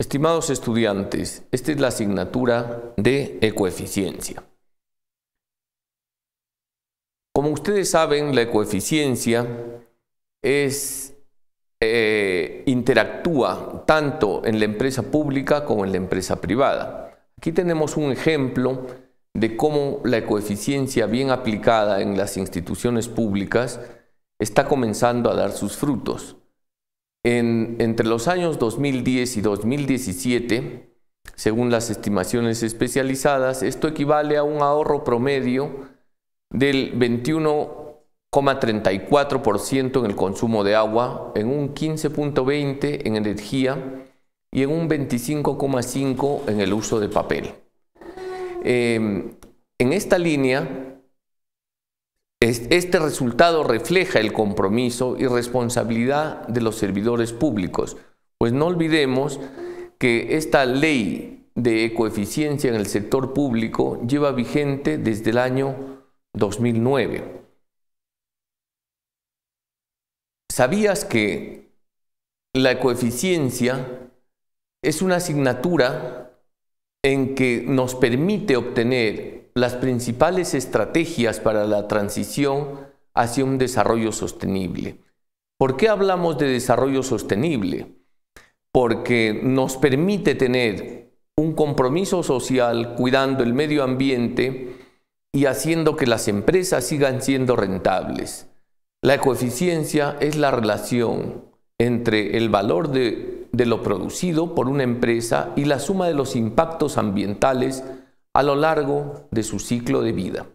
Estimados estudiantes, esta es la asignatura de ecoeficiencia. Como ustedes saben, la ecoeficiencia es, eh, interactúa tanto en la empresa pública como en la empresa privada. Aquí tenemos un ejemplo de cómo la ecoeficiencia bien aplicada en las instituciones públicas está comenzando a dar sus frutos. En entre los años 2010 y 2017, según las estimaciones especializadas, esto equivale a un ahorro promedio del 21,34% en el consumo de agua, en un 15,20% en energía y en un 25,5% en el uso de papel. Eh, en esta línea, este resultado refleja el compromiso y responsabilidad de los servidores públicos, pues no olvidemos que esta ley de ecoeficiencia en el sector público lleva vigente desde el año 2009. ¿Sabías que la ecoeficiencia es una asignatura en que nos permite obtener las principales estrategias para la transición hacia un desarrollo sostenible. ¿Por qué hablamos de desarrollo sostenible? Porque nos permite tener un compromiso social cuidando el medio ambiente y haciendo que las empresas sigan siendo rentables. La ecoeficiencia es la relación entre el valor de, lo producido por una empresa y la suma de los impactos ambientales a lo largo de su ciclo de vida.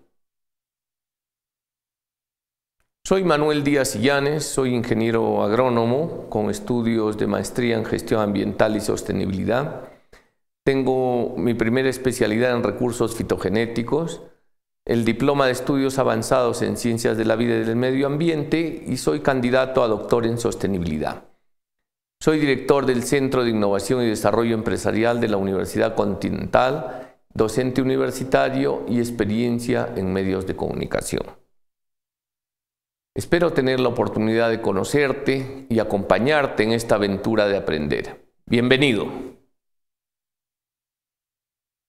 Soy Manuel Díaz Illanes, soy ingeniero agrónomo con estudios de maestría en gestión ambiental y sostenibilidad. Tengo mi primera especialidad en recursos fitogenéticos, el diploma de estudios avanzados en ciencias de la vida y del medio ambiente y soy candidato a doctor en sostenibilidad. Soy director del Centro de Innovación y Desarrollo Empresarial de la Universidad Continental docente universitario y experiencia en medios de comunicación. Espero tener la oportunidad de conocerte y acompañarte en esta aventura de aprender. Bienvenido.